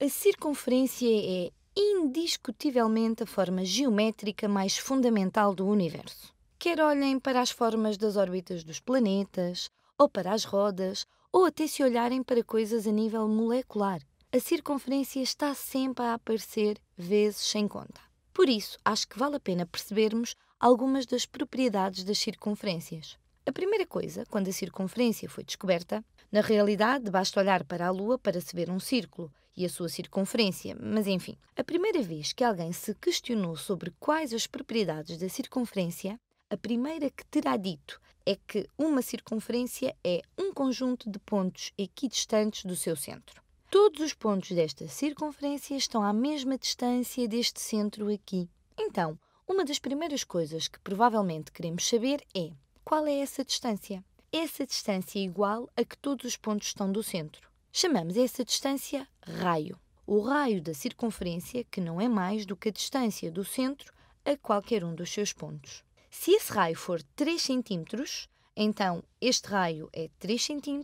A circunferência é indiscutivelmente a forma geométrica mais fundamental do universo. Quer olhem para as formas das órbitas dos planetas, ou para as rodas, ou até se olharem para coisas a nível molecular, a circunferência está sempre a aparecer vezes sem conta. Por isso, acho que vale a pena percebermos algumas das propriedades das circunferências. A primeira coisa, quando a circunferência foi descoberta, na realidade basta olhar para a Lua para se ver um círculo e a sua circunferência, mas enfim. A primeira vez que alguém se questionou sobre quais as propriedades da circunferência, a primeira que terá dito é que uma circunferência é um conjunto de pontos equidistantes do seu centro. Todos os pontos desta circunferência estão à mesma distância deste centro aqui. Então, uma das primeiras coisas que provavelmente queremos saber é qual é essa distância? Essa distância é igual a que todos os pontos estão do centro. Chamamos essa distância raio. O raio da circunferência, que não é mais do que a distância do centro a qualquer um dos seus pontos. Se esse raio for 3 cm, então este raio é 3 cm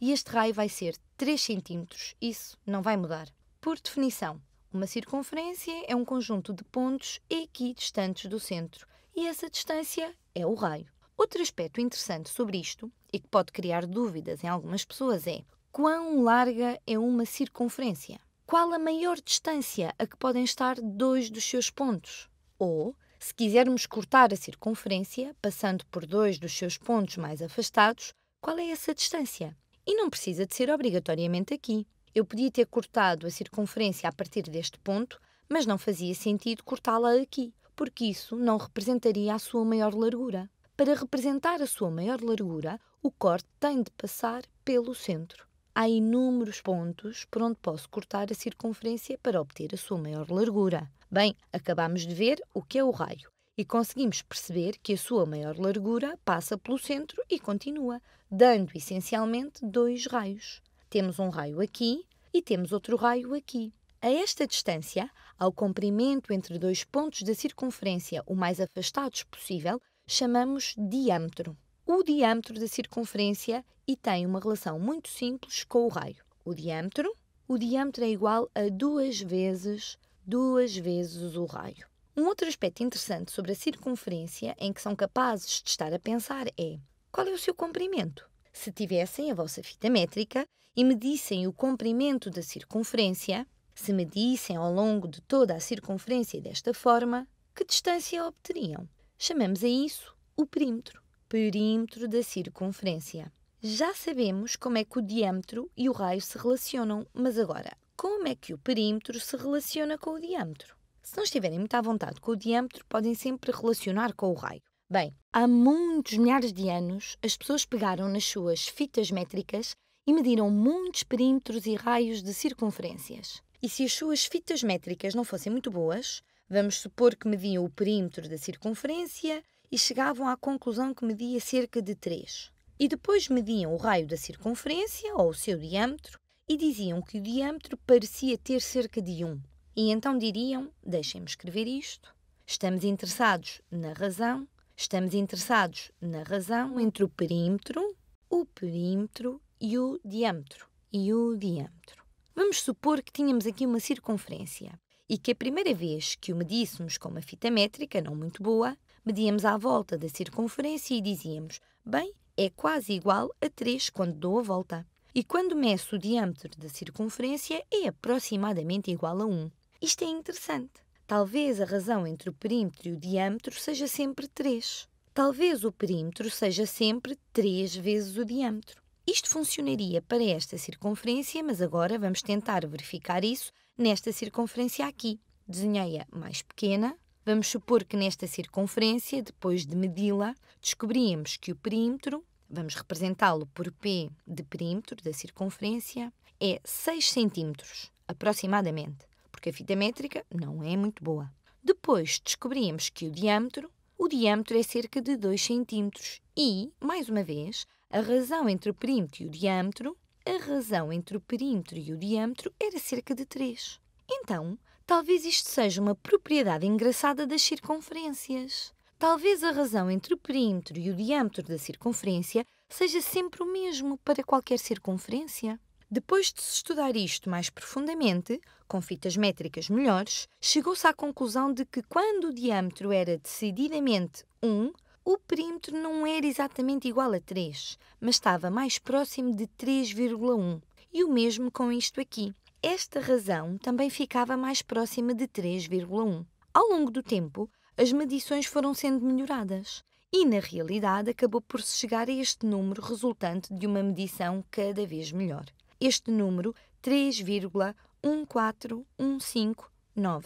e este raio vai ser 3 cm. Isso não vai mudar. Por definição, uma circunferência é um conjunto de pontos equidistantes do centro e essa distância é o raio. Outro aspecto interessante sobre isto e que pode criar dúvidas em algumas pessoas é Quão larga é uma circunferência? Qual a maior distância a que podem estar dois dos seus pontos? Ou, se quisermos cortar a circunferência, passando por dois dos seus pontos mais afastados, qual é essa distância? E não precisa de ser obrigatoriamente aqui. Eu podia ter cortado a circunferência a partir deste ponto, mas não fazia sentido cortá-la aqui, porque isso não representaria a sua maior largura. Para representar a sua maior largura, o corte tem de passar pelo centro há inúmeros pontos por onde posso cortar a circunferência para obter a sua maior largura. Bem, acabamos de ver o que é o raio e conseguimos perceber que a sua maior largura passa pelo centro e continua, dando essencialmente dois raios. Temos um raio aqui e temos outro raio aqui. A esta distância, ao comprimento entre dois pontos da circunferência o mais afastados possível, chamamos diâmetro o diâmetro da circunferência e tem uma relação muito simples com o raio. O diâmetro, o diâmetro é igual a duas vezes, duas vezes o raio. Um outro aspecto interessante sobre a circunferência em que são capazes de estar a pensar é qual é o seu comprimento? Se tivessem a vossa fita métrica e medissem o comprimento da circunferência, se medissem ao longo de toda a circunferência desta forma, que distância obteriam? Chamamos a isso o perímetro perímetro da circunferência. Já sabemos como é que o diâmetro e o raio se relacionam, mas agora, como é que o perímetro se relaciona com o diâmetro? Se não estiverem muito à vontade com o diâmetro, podem sempre relacionar com o raio. Bem, há muitos milhares de anos, as pessoas pegaram nas suas fitas métricas e mediram muitos perímetros e raios de circunferências. E se as suas fitas métricas não fossem muito boas, vamos supor que mediam o perímetro da circunferência e chegavam à conclusão que media cerca de 3. E depois mediam o raio da circunferência, ou o seu diâmetro, e diziam que o diâmetro parecia ter cerca de 1. E então diriam: deixem-me escrever isto. Estamos interessados na razão, estamos interessados na razão entre o perímetro, o perímetro e o diâmetro. E o diâmetro. Vamos supor que tínhamos aqui uma circunferência e que a primeira vez que o medíssemos com uma fita métrica não muito boa, medíamos à volta da circunferência e dizíamos: bem, é quase igual a 3 quando dou a volta. E quando meço o diâmetro da circunferência, é aproximadamente igual a 1. Isto é interessante. Talvez a razão entre o perímetro e o diâmetro seja sempre 3. Talvez o perímetro seja sempre 3 vezes o diâmetro. Isto funcionaria para esta circunferência, mas agora vamos tentar verificar isso nesta circunferência aqui. Desenhei-a mais pequena, Vamos supor que nesta circunferência, depois de medi-la, descobrimos que o perímetro, vamos representá-lo por P de perímetro da circunferência, é 6 cm, aproximadamente, porque a fita métrica não é muito boa. Depois descobrimos que o diâmetro, o diâmetro é cerca de 2 cm e, mais uma vez, a razão entre o perímetro e o diâmetro, a razão entre o perímetro e o diâmetro era cerca de 3. Então, Talvez isto seja uma propriedade engraçada das circunferências. Talvez a razão entre o perímetro e o diâmetro da circunferência seja sempre o mesmo para qualquer circunferência. Depois de se estudar isto mais profundamente, com fitas métricas melhores, chegou-se à conclusão de que quando o diâmetro era decididamente 1, o perímetro não era exatamente igual a 3, mas estava mais próximo de 3,1. E o mesmo com isto aqui esta razão também ficava mais próxima de 3,1. Ao longo do tempo, as medições foram sendo melhoradas e, na realidade, acabou por se chegar a este número resultante de uma medição cada vez melhor. Este número, 3,14159.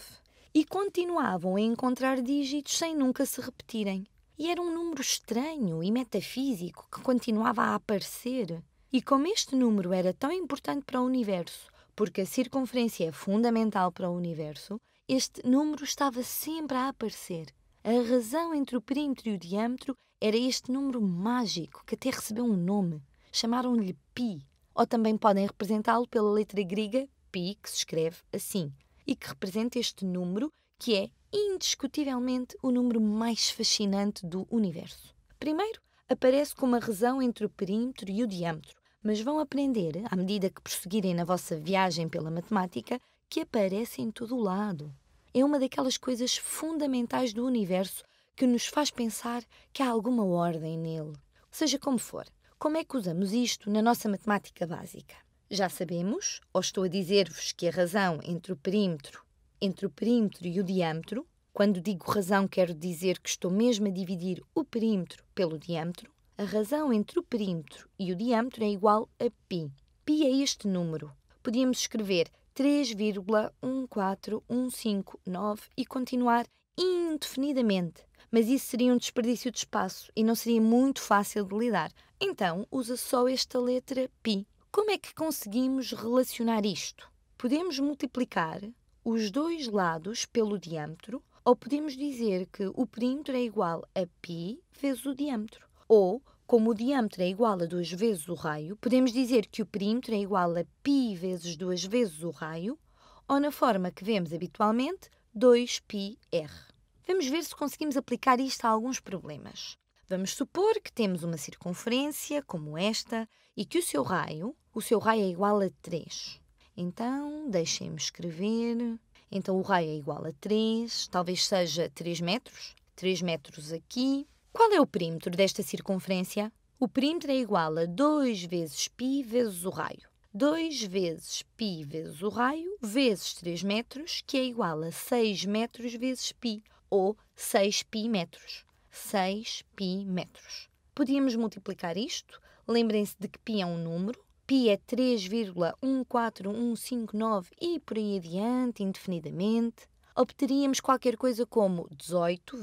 E continuavam a encontrar dígitos sem nunca se repetirem. E era um número estranho e metafísico que continuava a aparecer. E como este número era tão importante para o universo, porque a circunferência é fundamental para o universo, este número estava sempre a aparecer. A razão entre o perímetro e o diâmetro era este número mágico que até recebeu um nome. Chamaram-lhe pi, ou também podem representá-lo pela letra grega pi, que se escreve assim, e que representa este número que é indiscutivelmente o número mais fascinante do universo. Primeiro, aparece como a razão entre o perímetro e o diâmetro, mas vão aprender, à medida que prosseguirem na vossa viagem pela matemática, que aparece em todo o lado. É uma daquelas coisas fundamentais do universo que nos faz pensar que há alguma ordem nele. Seja como for, como é que usamos isto na nossa matemática básica? Já sabemos, ou estou a dizer-vos que a razão entre o perímetro, entre o perímetro e o diâmetro, quando digo razão quero dizer que estou mesmo a dividir o perímetro pelo diâmetro, a razão entre o perímetro e o diâmetro é igual a π. π é este número. Podíamos escrever 3,14159 e continuar indefinidamente. Mas isso seria um desperdício de espaço e não seria muito fácil de lidar. Então, usa só esta letra π. Como é que conseguimos relacionar isto? Podemos multiplicar os dois lados pelo diâmetro ou podemos dizer que o perímetro é igual a π vezes o diâmetro. Ou, como o diâmetro é igual a 2 vezes o raio, podemos dizer que o perímetro é igual a π vezes 2 vezes o raio, ou na forma que vemos habitualmente, 2πr. Vamos ver se conseguimos aplicar isto a alguns problemas. Vamos supor que temos uma circunferência como esta e que o seu raio, o seu raio é igual a 3. Então, deixem-me escrever. Então, o raio é igual a 3, talvez seja 3 metros. 3 metros aqui, qual é o perímetro desta circunferência? O perímetro é igual a 2 vezes π vezes o raio. 2 vezes π vezes o raio vezes 3 metros, que é igual a 6 metros vezes π, ou 6 π metros. 6 π metros. Podíamos multiplicar isto. Lembrem-se de que π é um número, π é 3,14159 e por aí adiante, indefinidamente obteríamos qualquer coisa como 18,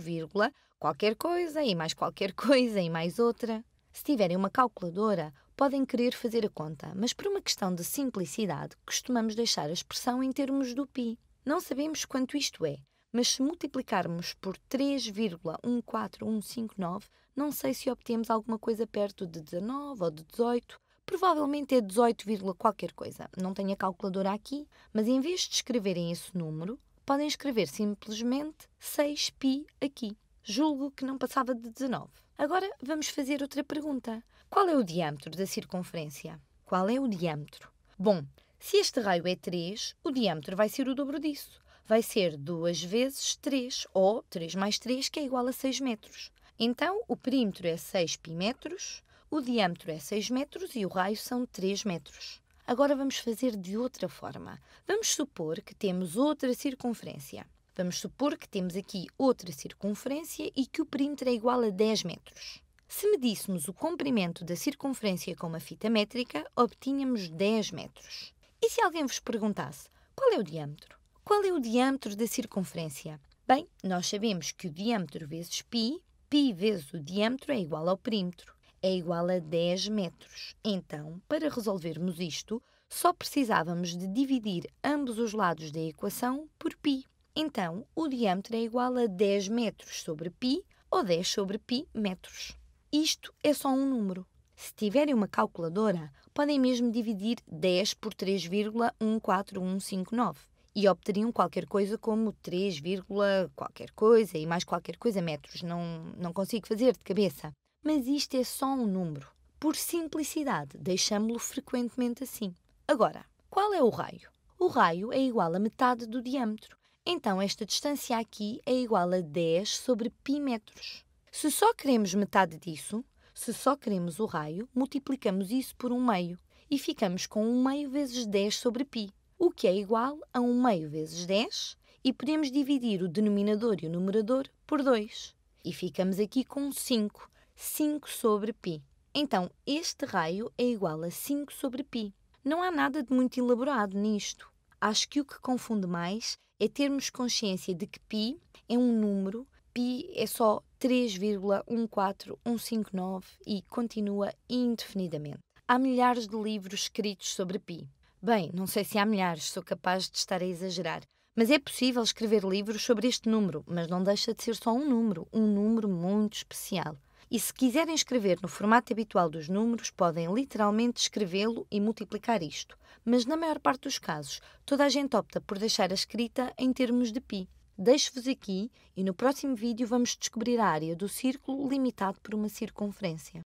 qualquer coisa e mais qualquer coisa e mais outra. Se tiverem uma calculadora, podem querer fazer a conta, mas por uma questão de simplicidade, costumamos deixar a expressão em termos do pi. Não sabemos quanto isto é, mas se multiplicarmos por 3,14159, não sei se obtemos alguma coisa perto de 19 ou de 18. Provavelmente é 18, qualquer coisa. Não tenho a calculadora aqui, mas em vez de escreverem esse número, podem escrever simplesmente 6 π aqui. Julgo que não passava de 19. Agora vamos fazer outra pergunta. Qual é o diâmetro da circunferência? Qual é o diâmetro? Bom, se este raio é 3, o diâmetro vai ser o dobro disso. Vai ser 2 vezes 3, ou 3 mais 3, que é igual a 6 metros. Então, o perímetro é 6 pi metros, o diâmetro é 6 metros e o raio são 3 metros. Agora vamos fazer de outra forma. Vamos supor que temos outra circunferência. Vamos supor que temos aqui outra circunferência e que o perímetro é igual a 10 metros. Se medíssemos o comprimento da circunferência com uma fita métrica, obtínhamos 10 metros. E se alguém vos perguntasse qual é o diâmetro? Qual é o diâmetro da circunferência? Bem, nós sabemos que o diâmetro vezes π, π vezes o diâmetro é igual ao perímetro é igual a 10 metros. Então, para resolvermos isto, só precisávamos de dividir ambos os lados da equação por π. Então, o diâmetro é igual a 10 metros sobre π ou 10 sobre π metros. Isto é só um número. Se tiverem uma calculadora, podem mesmo dividir 10 por 3,14159 e obteriam qualquer coisa como 3, qualquer coisa e mais qualquer coisa metros. Não, não consigo fazer de cabeça mas isto é só um número. Por simplicidade, deixamo-lo frequentemente assim. Agora, qual é o raio? O raio é igual a metade do diâmetro. Então, esta distância aqui é igual a 10 sobre π metros. Se só queremos metade disso, se só queremos o raio, multiplicamos isso por um meio e ficamos com 1 meio vezes 10 sobre π, o que é igual a 1 meio vezes 10 e podemos dividir o denominador e o numerador por 2. E ficamos aqui com 5, 5 sobre π. Então, este raio é igual a 5 sobre π. Não há nada de muito elaborado nisto. Acho que o que confunde mais é termos consciência de que π é um número, π é só 3,14159 e continua indefinidamente. Há milhares de livros escritos sobre π. Bem, não sei se há milhares, sou capaz de estar a exagerar. Mas é possível escrever livros sobre este número, mas não deixa de ser só um número, um número muito especial. E se quiserem escrever no formato habitual dos números, podem literalmente escrevê-lo e multiplicar isto. Mas na maior parte dos casos, toda a gente opta por deixar a escrita em termos de pi. Deixo-vos aqui e no próximo vídeo vamos descobrir a área do círculo limitado por uma circunferência.